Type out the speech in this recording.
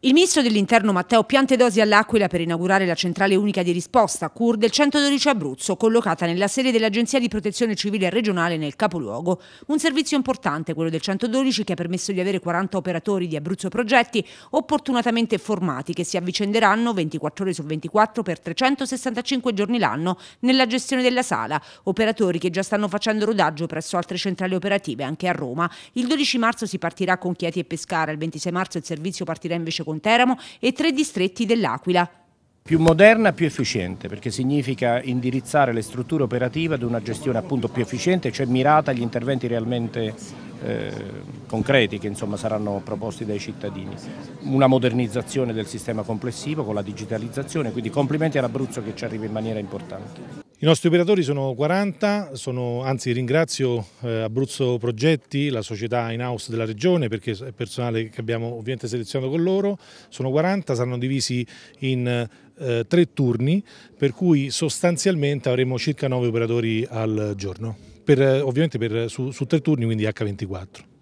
Il ministro dell'interno Matteo Piantedosi all'Aquila per inaugurare la centrale unica di risposta CUR del 112 Abruzzo, collocata nella sede dell'Agenzia di Protezione Civile regionale nel capoluogo. Un servizio importante, quello del 112, che ha permesso di avere 40 operatori di Abruzzo Progetti opportunatamente formati che si avvicenderanno 24 ore su 24 per 365 giorni l'anno nella gestione della sala. Operatori che già stanno facendo rodaggio presso altre centrali operative anche a Roma. Il 12 marzo si partirà con Chieti e Pescara, il 26 marzo il servizio partirà invece con Teramo e tre distretti dell'Aquila. Più moderna, più efficiente, perché significa indirizzare le strutture operative ad una gestione appunto più efficiente, cioè mirata agli interventi realmente eh, concreti che insomma, saranno proposti dai cittadini. Una modernizzazione del sistema complessivo con la digitalizzazione, quindi complimenti all'Abruzzo che ci arriva in maniera importante. I nostri operatori sono 40, sono, anzi ringrazio eh, Abruzzo Progetti, la società in house della regione perché è personale che abbiamo ovviamente selezionato con loro, sono 40, saranno divisi in eh, tre turni per cui sostanzialmente avremo circa 9 operatori al giorno per, ovviamente per, su, su tre turni, quindi H24.